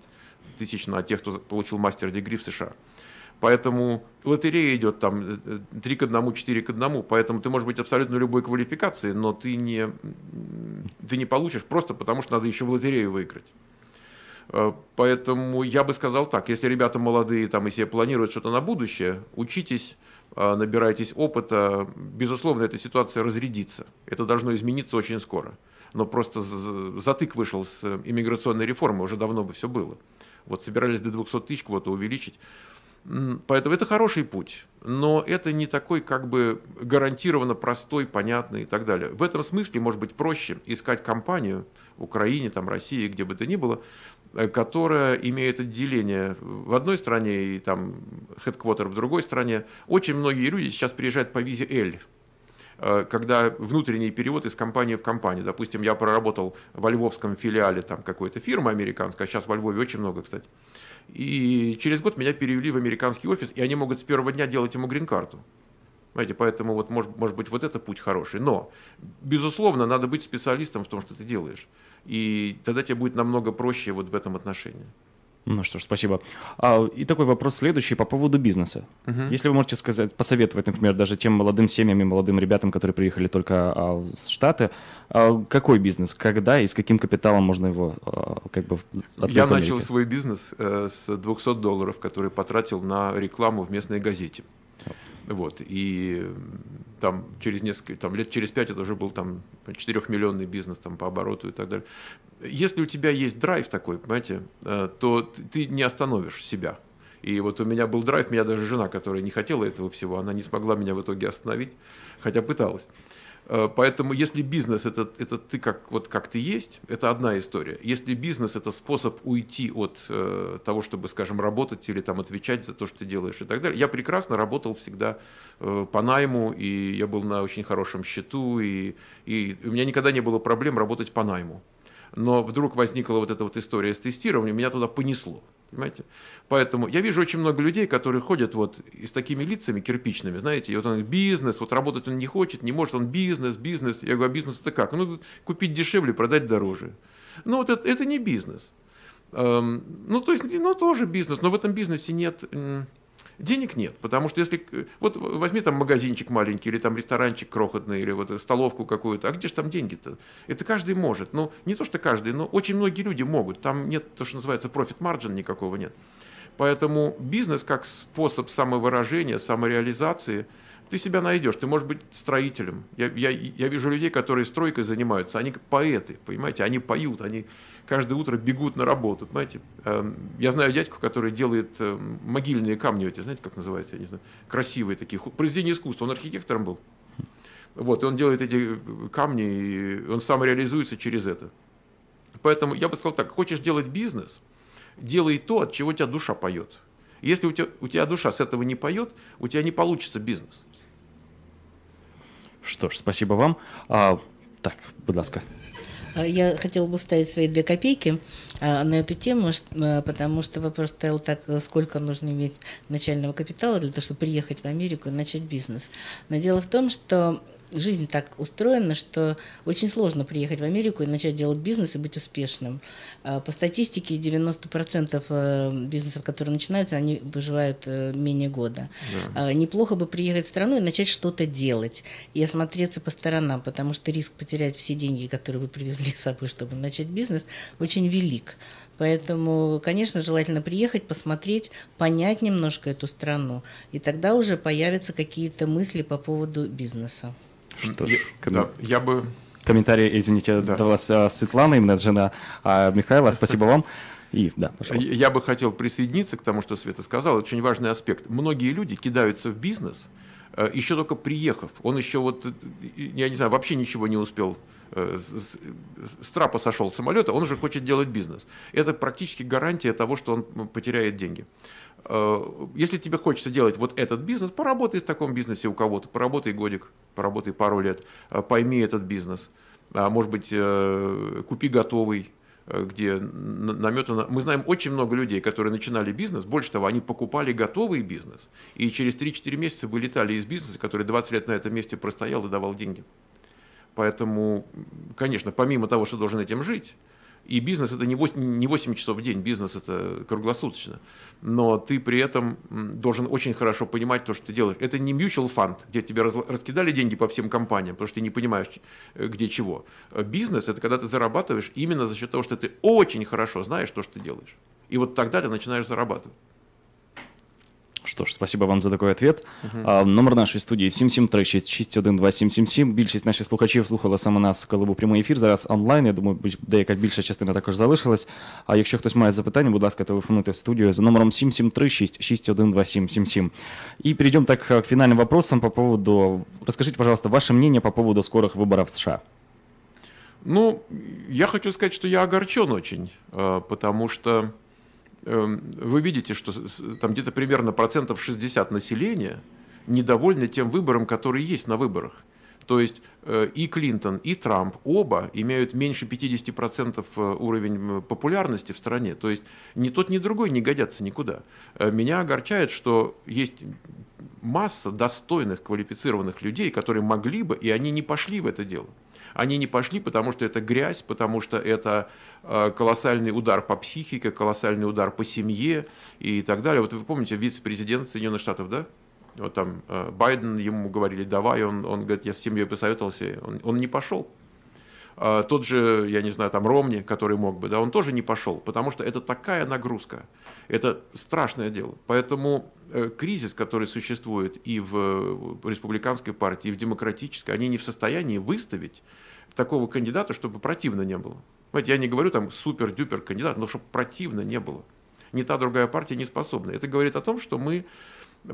тысяч на тех, кто получил мастер-дегри в США. Поэтому лотерея идет там 3 э, э, к 1, 4 к 1. Поэтому ты можешь быть абсолютно любой квалификации, но ты не, ты не получишь просто потому, что надо еще в лотерею выиграть. Э, поэтому я бы сказал так, если ребята молодые там и себе планируют что-то на будущее, учитесь, э, набирайтесь опыта. Безусловно, эта ситуация разрядится. Это должно измениться очень скоро. Но просто затык вышел с э, иммиграционной реформы, уже давно бы все было. Вот собирались до 200 тысяч кого-то увеличить. Поэтому это хороший путь, но это не такой как бы гарантированно простой, понятный и так далее. В этом смысле, может быть, проще искать компанию в Украине, там, России, где бы то ни было, Э, которая имеет отделение в одной стране и там хедквотер в другой стране. Очень многие люди сейчас приезжают по визе L, э, когда внутренний перевод из компании в компанию. Допустим, я проработал во львовском филиале там какой-то фирмы американской, а сейчас во Львове очень много, кстати. И через год меня перевели в американский офис, и они могут с первого дня делать ему грин-карту. Понимаете, поэтому вот может, может быть вот это путь хороший. Но, безусловно, надо быть специалистом в том, что ты делаешь. И тогда тебе будет намного проще вот в этом отношении. Ну что ж, спасибо. А, и такой вопрос следующий по поводу бизнеса. Угу. Если вы можете сказать, посоветовать, например, даже тем молодым семьям и молодым ребятам, которые приехали только а, в Штаты, а, какой бизнес, когда и с каким капиталом можно его а, как бы... открыть? Я начал свой бизнес э, с 200 долларов, который потратил на рекламу в местной газете. Вот, и там через несколько, там лет через пять это уже был там 4-миллионный бизнес там по обороту и так далее. Если у тебя есть драйв такой, понимаете, э, то ты не остановишь себя. И вот у меня был драйв, меня даже жена, которая не хотела этого всего, она не смогла меня в итоге остановить, хотя пыталась. Э, поэтому, если бизнес это, это ты как, вот как ты есть, это одна история. Если бизнес это способ уйти от э, того, чтобы, скажем, работать или там отвечать за то, что ты делаешь и так далее. Я прекрасно работал всегда э, по найму, и я был на очень хорошем счету, и, и у меня никогда не было проблем работать по найму. Но вдруг возникла вот эта вот история с тестированием, меня туда понесло. Понимаете? Поэтому я вижу очень много людей, которые ходят вот и с такими лицами кирпичными, знаете, и вот он бизнес, вот работать он не хочет, не может, он бизнес, бизнес. Я говорю, а бизнес это как? Ну, купить дешевле, продать дороже. Ну, вот это, это не бизнес. Эм, ну, то есть, ну, тоже бизнес, но в этом бизнесе нет Денег нет, потому что если... Вот возьми там магазинчик маленький, или там ресторанчик крохотный, или вот столовку какую-то, а где же там деньги-то? Это каждый может. Ну, не то, что каждый, но очень многие люди могут. Там нет то, что называется профит-марджин, никакого нет. Поэтому бизнес как способ самовыражения, самореализации – ты себя найдешь, ты можешь быть строителем. Я, я, я вижу людей, которые стройкой занимаются, они поэты, понимаете, они поют, они каждое утро бегут на работу, понимаете. Эм, я знаю дядьку, который делает э, могильные камни, эти, знаете, как называется, я не знаю, красивые такие, произведения искусства, он архитектором был. Вот, и он делает эти э, камни, и он сам реализуется через это. Поэтому я бы сказал так, хочешь делать бизнес, делай то, от чего тебя душа поет. Если у тебя, у тебя душа с этого не поет, у тебя не получится бизнес. Что ж, спасибо вам. А, Так, будь а, Я хотела бы вставить свои две копейки а, на эту тему, а, потому что вопрос стоял так, сколько нужно иметь начального капитала для того, чтобы приехать в Америку и начать бизнес. Но дело в том, что жизнь так устроена, что очень сложно приехать в Америку и начать делать бизнес и быть успешным. А, по статистике 90% э, бизнесов, которые начинаются, они выживают э, менее года. Да. А, неплохо бы приехать в страну и начать что-то делать и осмотреться по сторонам, потому что риск потерять все деньги, которые вы привезли с собой, чтобы начать бизнес, очень велик. Поэтому, конечно, желательно приехать, посмотреть, понять немножко эту страну, и тогда уже появятся какие-то мысли по поводу бизнеса. Что ж, ком... да, я бы... Комментарий, извините, да. вас а, Светлана, именно жена а Михаила. Спасибо вам. И, да, пожалуйста. Я бы хотел присоединиться к тому, что Света сказала. очень важный аспект. Многие люди кидаются в бизнес, э, еще только приехав. Он еще вот, э, я не знаю, вообще ничего не успел э, с, трапа сошел с самолета, он же хочет делать бизнес. Это практически гарантия того, что он потеряет деньги. Э, если тебе хочется делать вот этот бизнес, поработай в таком бизнесе у кого-то, поработай годик, поработай пару лет, э, пойми этот бизнес. А может быть, э, купи готовый, где наметано. Мы знаем очень много людей, которые начинали бизнес, больше того, они покупали готовый бизнес, и через 3-4 месяца вылетали из бизнеса, который 20 лет на этом месте простоял и давал деньги. Поэтому, конечно, помимо того, что должен этим жить, и бизнес это не 8, не 8 часов в день, бизнес это круглосуточно. Но ты при этом должен очень хорошо понимать то, что ты делаешь. Это не mutual fund, где тебе раскидали деньги по всем компаниям, потому что ты не понимаешь, э, где чего. Э, бизнес это когда ты зарабатываешь именно за счет того, что ты очень хорошо знаешь то, что ты делаешь. И вот тогда ты начинаешь зарабатывать. Что ж, спасибо вам за такой ответ. Uh -huh. А, номер нашей студии 773-661-2777. Більшість наших слухачів слухала саме нас, коли був прямий ефір. Зараз онлайн. Я думаю, деяка більша частина також залишилась. А якщо хтось має запитання, будь ласка, телефонуйте в студію за номером 773-661-2777. И перейдем так э, к финальным вопросам по поводу... Расскажите, пожалуйста, ваше мнение по поводу скорых выборов в США. Ну, я хочу сказать, что я огорчен очень, э, потому что Эм, вы видите, что там где-то примерно процентов 60 населения недовольны тем выбором, который есть на выборах. То есть э, и Клинтон, и Трамп оба имеют меньше 50% э, уровень популярности в стране. То есть ни тот, ни другой не годятся никуда. Э, меня огорчает, что есть масса достойных, квалифицированных людей, которые могли бы, и они не пошли в это дело. Они не пошли, потому что это грязь, потому что это Э, колоссальный удар по психике, колоссальный удар по семье и так далее. Вот вы помните, вице-президент Соединенных Штатов, да? Вот там э, Байден, ему говорили, давай, он, он говорит, я с семьей посоветовался, он, он не пошел. А тот же, я не знаю, там Ромни, который мог бы, да, он тоже не пошел, потому что это такая нагрузка, это страшное дело. Поэтому э, кризис, который существует и в республиканской партии, и в демократической, они не в состоянии выставить такого кандидата, чтобы противно не было. Понимаете, я не говорю там супер-дюпер кандидат, но чтобы противно не было. Ни та другая партия не способна. Это говорит о том, что мы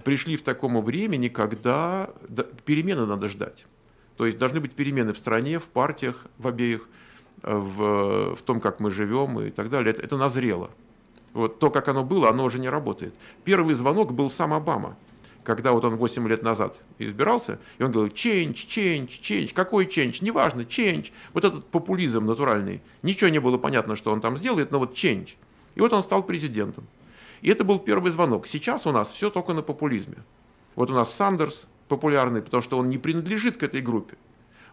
пришли в такому времени, когда перемены надо ждать. То есть должны быть перемены в стране, в партиях, в обеих, в, в том, как мы живем и так далее. Это, это назрело. Вот то, как оно было, оно уже не работает. Первый звонок был сам Обама когда вот он 8 лет назад избирался, и он говорил, change, change, change, какой change, неважно, change, вот этот популизм натуральный, ничего не было понятно, что он там сделает, но вот change. И вот он стал президентом. И это был первый звонок. Сейчас у нас все только на популизме. Вот у нас Сандерс популярный, потому что он не принадлежит к этой группе.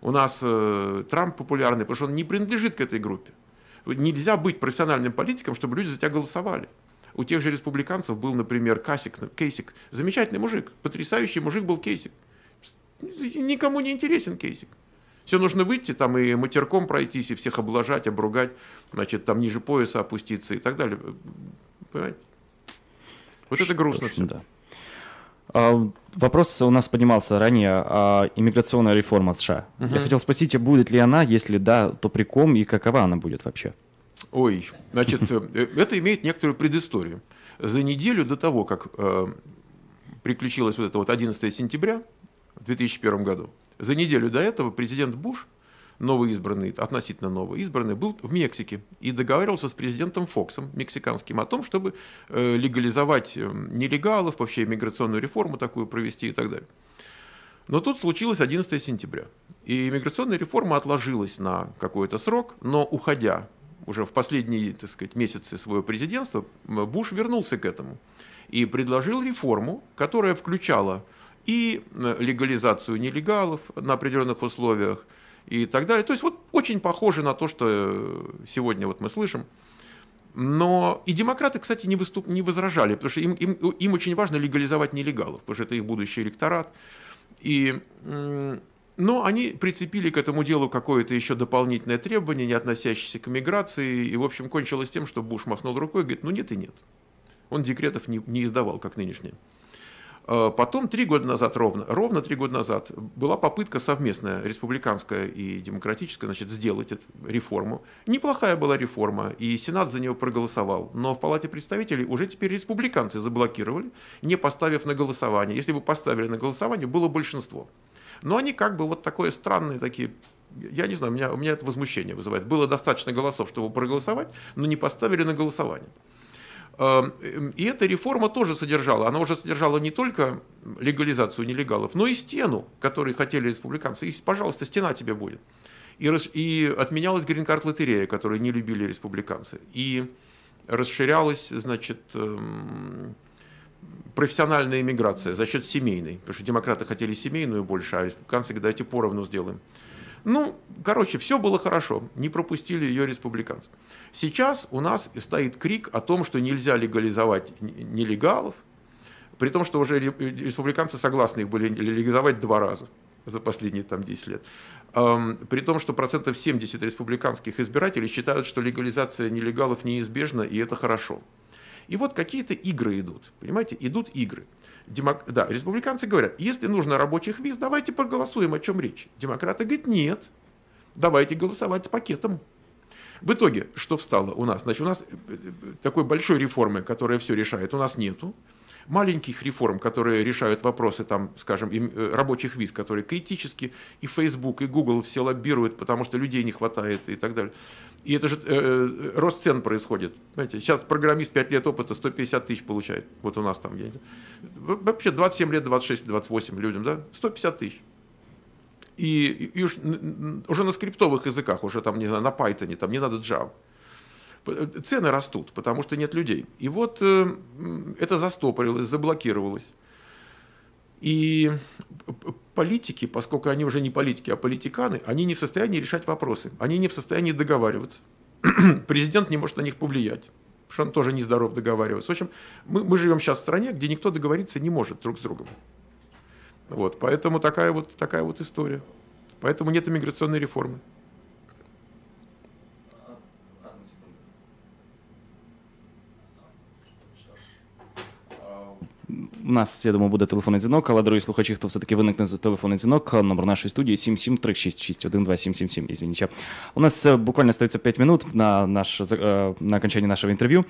У нас э, Трамп популярный, потому что он не принадлежит к этой группе. Нельзя быть профессиональным политиком, чтобы люди за тебя голосовали. У тех же республиканцев был, например, Касик, Кейсик. Замечательный мужик, потрясающий мужик был Кейсик. Никому не интересен Кейсик. Все нужно выйти там и матерком пройтись, и всех облажать, обругать, значит, там ниже пояса опуститься и так далее. Понимаете? Вот Что это грустно все. Да. А, вопрос у нас поднимался ранее, а, иммиграционная реформа США. Угу. Я хотел спросить, а будет ли она, если да, то при ком и какова она будет вообще? Ой, значит, э, э, это имеет некоторую предысторию. За неделю до того, как э, приключилось вот это вот 11 сентября в 2001 году, за неделю до этого президент Буш, новый избранный, относительно новый избранный, был в Мексике и договаривался с президентом Фоксом, мексиканским, о том, чтобы легализовать нелегалов, вообще миграционную реформу такую провести и так далее. Но тут случилось 11 сентября. И миграционная реформа отложилась на какой-то срок, но уходя уже в последние, так сказать, месяцы своего президентства, Буш вернулся к этому и предложил реформу, которая включала и легализацию нелегалов на определенных условиях и так далее. То есть вот очень похоже на то, что сегодня вот мы слышим. Но и демократы, кстати, не, выступ, не возражали, потому что им, им, им очень важно легализовать нелегалов, потому что это их будущий электорат. И но они прицепили к этому делу какое-то еще дополнительное требование, не относящееся к миграции, и, в общем, кончилось тем, что Буш махнул рукой и говорит, ну нет и нет. Он декретов не, не издавал, как нынешние. А потом три года назад ровно, ровно три года назад была попытка совместная, республиканская и демократическая, значит, сделать эту реформу. Неплохая была реформа, и Сенат за нее проголосовал. Но в Палате представителей уже теперь республиканцы заблокировали, не поставив на голосование. Если бы поставили на голосование, было большинство. Но они как бы вот такое странные такие я не знаю, у меня, у меня это возмущение вызывает. Было достаточно голосов, чтобы проголосовать, но не поставили на голосование. Эм, и эта реформа тоже содержала, она уже содержала не только легализацию нелегалов, но и стену, которую хотели республиканцы. И, пожалуйста, стена тебе будет. И, и отменялась грин-карт лотерея, которую не любили республиканцы. И расширялась, значит, эм, профессиональная иммиграция за счет семейной, потому что демократы хотели семейную больше, а республиканцы говорят, давайте поровну сделаем. Ну, короче, все было хорошо, не пропустили ее республиканцы. Сейчас у нас стоит крик о том, что нельзя легализовать нелегалов, при том, что уже республиканцы согласны их были легализовать два раза за последние там 10 лет. Эм, при том, что процентов 70 республиканских избирателей считают, что легализация нелегалов неизбежна, и это хорошо. И вот какие-то игры идут, понимаете, идут игры. Демок... Да, республиканцы говорят, если нужно рабочих виз, давайте проголосуем, о чем речь. Демократы говорят, нет, давайте голосовать с пакетом. В итоге, что встало у нас? Значит, у нас э, э, такой большой реформы, которая все решает, у нас нету. Маленьких реформ, которые решают вопросы, там, скажем, им, э, рабочих виз, которые критически и Facebook, и Google все лоббируют, потому что людей не хватает и так далее. И это же э, э рост цен происходит. Понимаете, сейчас программист 5 лет опыта 150 тысяч получает. Вот у нас там, где не Вообще 27 лет, 26, 28 людям, да? 150 тысяч. И, и уж, уже на скриптовых языках, уже там, не знаю, на Python, там не надо Java. Э, цены растут, потому что нет людей. И вот э, это застопорилось, заблокировалось. И политики, поскольку они уже не политики, а политиканы, они не в состоянии решать вопросы, они не в состоянии договариваться. Президент не может на них повлиять, потому что он тоже нездоров договариваться. В общем, мы, мы живем сейчас в стране, где никто договориться не может друг с другом. Вот, поэтому такая вот, такая вот история. Поэтому нет иммиграционной реформы. У нас, я думаю, буде телефонний дзвінок, але дорогі слухачі, хто все-таки виникне за телефонний дзвінок, номер нашої студії 773661277, Извините. У нас буквально остается 5 минут на, наш, на окончание нашего интервью.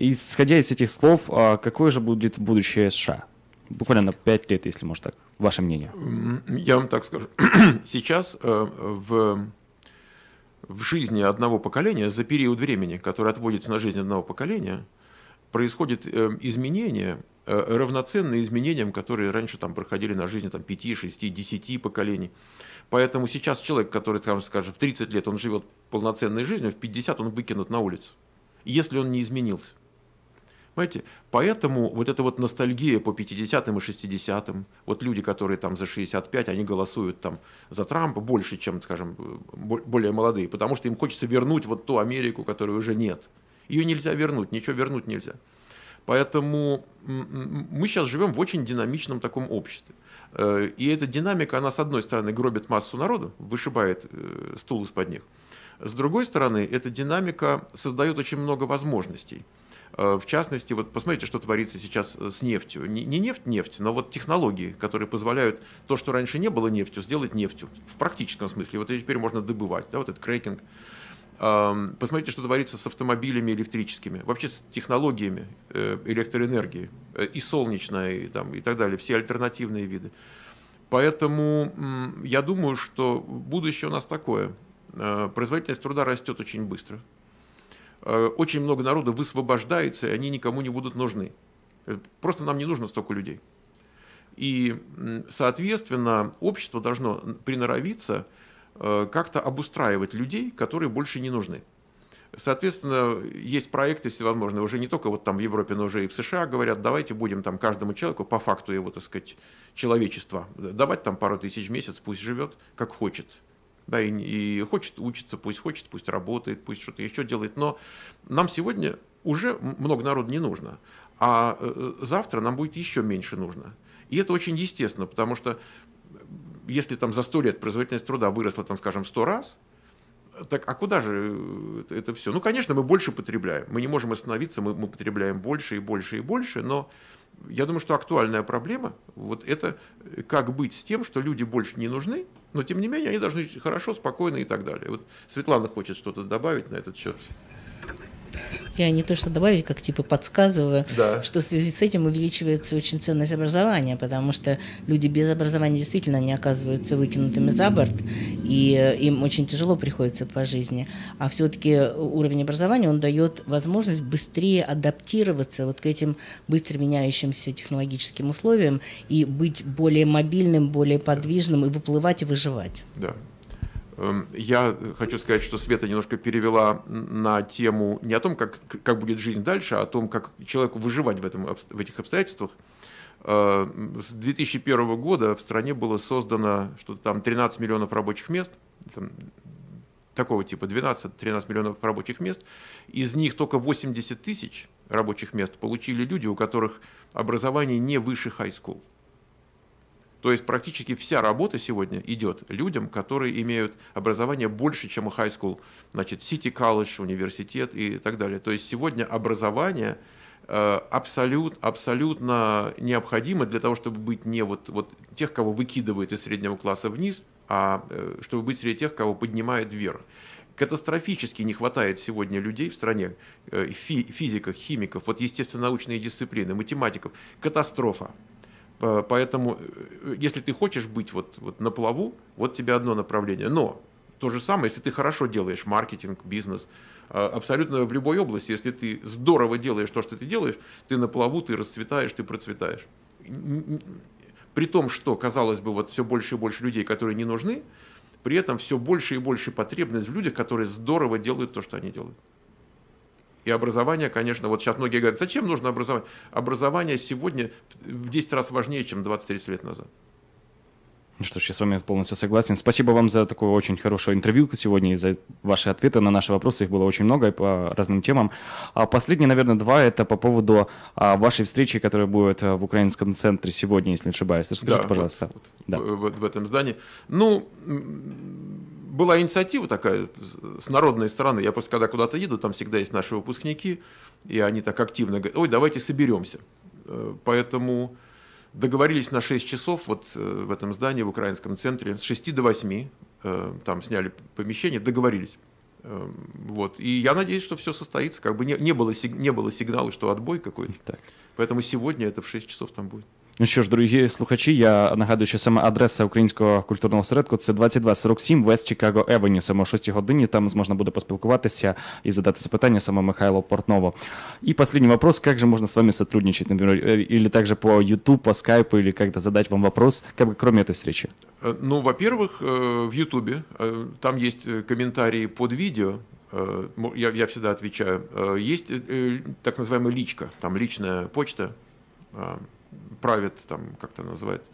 Исходя из этих слов, а какое же будет будущее США? Буквально на 5 лет, если можно так. Ваше мнение. Я вам так скажу. Сейчас э, в, в жизни одного поколения, за период времени, который отводится на жизнь одного поколения, происходит э, изменение – Э, равноценны изменениям, которые раньше там проходили на жизни там, 5, 6, 10 поколений. Поэтому сейчас человек, который, скажем, скажем, в 30 лет он живет полноценной жизнью, в 50 он выкинут на улицу, если он не изменился. Понимаете? Поэтому вот эта вот ностальгия по 50-м и 60-м, вот люди, которые там за 65, они голосуют там за Трампа больше, чем, скажем, э, более молодые, потому что им хочется вернуть вот ту Америку, которую уже нет. Ее нельзя вернуть, ничего вернуть нельзя. Поэтому мы сейчас живем в очень динамичном таком обществе. Э, и эта динамика, она, с одной стороны, гробит массу народу, вышибает э, стул из-под них. С другой стороны, эта динамика создает очень много возможностей. Э, в частности, вот посмотрите, что творится сейчас с нефтью. Не нефть, нефть, но вот технологии, которые позволяют то, что раньше не было нефтью, сделать нефтью. В практическом смысле. Вот ее теперь можно добывать, да, вот этот крекинг. Посмотрите, что творится с автомобилями электрическими, вообще с технологиями э, электроэнергии, э, и солнечной, и, там, и так далее, все альтернативные виды. Поэтому я думаю, что будущее у нас такое. Э, производительность труда растет очень быстро. Очень много народа высвобождается, и они никому не будут нужны. Просто нам не нужно столько людей. И, соответственно, общество должно приноровиться – Э, как-то обустраивать людей, которые больше не нужны. Соответственно, есть проекты всевозможные, уже не только вот там в Европе, но уже и в США говорят, давайте будем там каждому человеку по факту его, так сказать, человечества давать там пару тысяч в месяц, пусть живет как хочет. Да, и, и хочет учиться, пусть хочет, пусть работает, пусть что-то еще делает. Но нам сегодня уже много народу не нужно, а э, э, завтра нам будет еще меньше нужно. И это очень естественно, потому что если там за 100 лет производительность труда выросла, там, скажем, 100 раз, так а куда же э, это все? Ну, конечно, мы больше потребляем. Мы не можем остановиться, мы, мы потребляем больше и больше и больше, но я думаю, что актуальная проблема вот это э, как быть с тем, что люди больше не нужны, но тем не менее они должны жить хорошо, спокойно и так далее. Вот Светлана хочет что-то добавить на этот счет. Я не то что добавить, как типа подсказываю, да. что в связи с этим увеличивается очень ценность образования, потому что люди без образования действительно не оказываются выкинутыми за борт, и э, им очень тяжело приходится по жизни. А все-таки э, уровень образования, он дает возможность быстрее адаптироваться вот к этим быстро меняющимся технологическим условиям и быть более мобильным, более подвижным и выплывать и выживать. Да. Эм, я хочу сказать, что Света немножко перевела на тему не о том, как, как будет жизнь дальше, а о том, как человеку выживать в, этом, в этих обстоятельствах. Эм, с 2001 года в стране было создано что-то там 13 миллионов рабочих мест, там, такого типа 12-13 миллионов рабочих мест. Из них только 80 тысяч рабочих мест получили люди, у которых образование не выше high school. То есть практически вся работа сегодня идет людям, которые имеют образование больше, чем high school, значит, City College, университет и так далее. То есть сегодня образование э, абсолют, абсолютно необходимо для того, чтобы быть не вот, вот тех, кого выкидывает из среднего класса вниз, а э, чтобы быть среди тех, кого поднимает вверх. Катастрофически не хватает сегодня людей в стране, э, фи, физиков, химиков, вот естественно-научные дисциплины, математиков. Катастрофа. Э, поэтому, э, э, если ты хочешь быть вот, вот на плаву, вот тебе одно направление. Но то же самое, если ты хорошо делаешь маркетинг, бизнес, абсолютно в любой области, если ты здорово делаешь то, что ты делаешь, ты на плаву, ты расцветаешь, ты процветаешь. При том, что, казалось бы, вот все больше и больше людей, которые не нужны, при этом все больше и больше потребность в людях, которые здорово делают то, что они делают. И образование, конечно, вот сейчас многие говорят, зачем нужно образование? Образование сегодня в 10 раз важнее, чем 20-30 лет назад. Ну что ж, я с вами полностью согласен. Спасибо вам за такое очень хорошее интервью сегодня и за ваши ответы на наши вопросы. Их было очень много по разным темам. А последние, наверное, два — это по поводу а, вашей встречи, которая будет а, в Украинском центре сегодня, если не ошибаюсь. Расскажите, да, пожалуйста. Вот, вот, да. в, в этом здании. Ну, была инициатива такая с народной стороны. Я просто когда куда-то еду, там всегда есть наши выпускники, и они так активно говорят, ой, давайте соберемся. Э, поэтому Договорились на 6 часов вот э, в этом здании, в украинском центре, с 6 до 8, э, там сняли помещение, договорились. Эм, вот. И я надеюсь, что все состоится. Как бы не, не, было, не было сигнала, что отбой какой-то. Поэтому сегодня это в 6 часов там будет. Ну що ж, дорогі слухачі, я нагадую, що саме адреса українського культурного осередку це 2247 West Chicago Avenue, саме о 6 годині. Там можна буде поспілкуватися і задати запитання саме Михайло Портнову. И последний вопрос, как же можно с вами сотрудничать, например, или также по YouTube, по Skype, или как-то задать вам вопрос, как кроме этой встречи? Э, ну, во-первых, э, в YouTube э, там есть комментарии под видео, я, я всегда отвечаю. Есть так называемая личка, там личная почта, правит там, как это называется,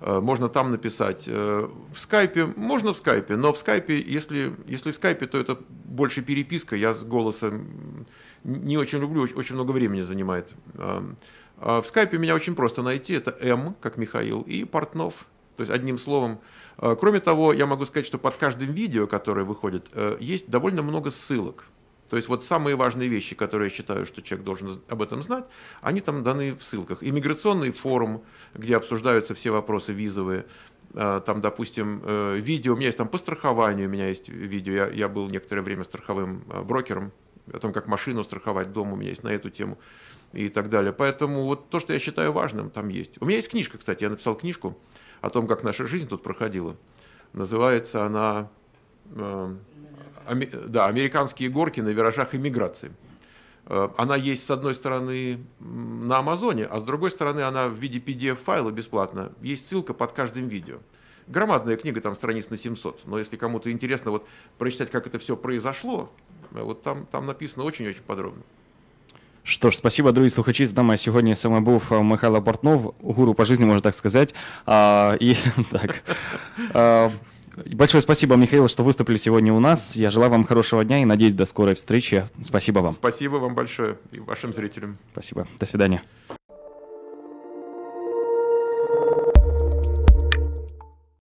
э, можно там написать. Э, в скайпе можно в скайпе, но в скайпе, если, если в скайпе, то это больше переписка. Я с голосом не очень люблю, очень много времени занимает. Эм, а в скайпе меня очень просто найти. Это М, как Михаил, и Портнов. То есть одним словом. Э, кроме того, я могу сказать, что под каждым видео, которое выходит, есть довольно много ссылок. То есть вот самые важные вещи, которые я считаю, что человек должен об этом знать, они там даны в ссылках. Иммиграционный форум, где обсуждаются все вопросы визовые, а, там, допустим, э, видео, у меня есть там по страхованию, у меня есть видео, я, я был некоторое время страховым а, брокером, о том, как машину страховать, дом у меня есть на эту тему и так далее. Поэтому вот то, что я считаю важным, там есть. У меня есть книжка, кстати, я написал книжку о том, как наша жизнь тут проходила. Называется она э, да, американские горки на виражах иммиграции. Э, она есть, с одной стороны, на Амазоне, а с другой стороны, она в виде PDF-файла бесплатно. Есть ссылка под каждым видео. Громадная книга, там страниц на 700. Но если кому-то интересно вот прочитать, как это все произошло, э, вот там, там написано очень-очень подробно. Что ж, спасибо, друзі слухачі. З нами сьогодні саме был Михаил Бортнов, гуру по жизни, можно так сказать, А, і так. А, Большое спасибо, Михаил, что выступили сегодня у нас. Я желаю вам хорошего дня и надеюсь до скорой встречи. Спасибо вам. Спасибо вам большое и вашим зрителям. Спасибо. До свидания.